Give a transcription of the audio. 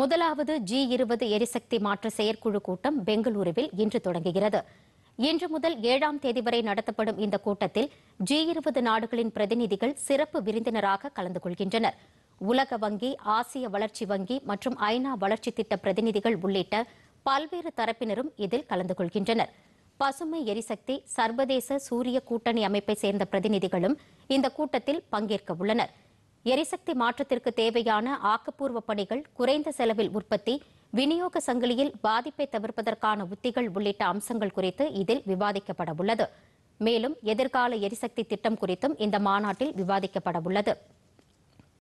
முதலாவது ஜி இருபது எரிசக்தி மாற்ற செயற்குழு கூட்டம் பெங்களூருவில் இன்று தொடங்குகிறது இன்று முதல் ஏழாம் தேதி வரை நடத்தப்படும் இந்த கூட்டத்தில் ஜி இருபது நாடுகளின் பிரதிநிதிகள் சிறப்பு விருந்தினராக கலந்து கொள்கின்றனர் உலக வங்கி ஆசிய வளர்ச்சி வங்கி மற்றும் ஐநா வளர்ச்சி திட்ட பிரதிநிதிகள் உள்ளிட்ட பல்வேறு தரப்பினரும் இதில் கலந்து கொள்கின்றனர் பசுமை எரிசக்தி சர்வதேச சூரிய கூட்டணி அமைப்பை சேர்ந்த பிரதிநிதிகளும் இந்த கூட்டத்தில் பங்கேற்க உள்ளனா் எரிசக்தி மாற்றத்திற்கு தேவையான ஆக்கப்பூர்வ பணிகள் குறைந்த செலவில் உற்பத்தி விநியோக சங்கிலியில் பாதிப்பை தவிர்ப்பதற்கான உத்திகள் உள்ளிட்ட அம்சங்கள் குறித்து இதில் விவாதிக்கப்பட உள்ளது மேலும் எதிர்கால எரிசக்தி திட்டம் குறித்தும் இந்த மாநாட்டில் விவாதிக்கப்பட உள்ளது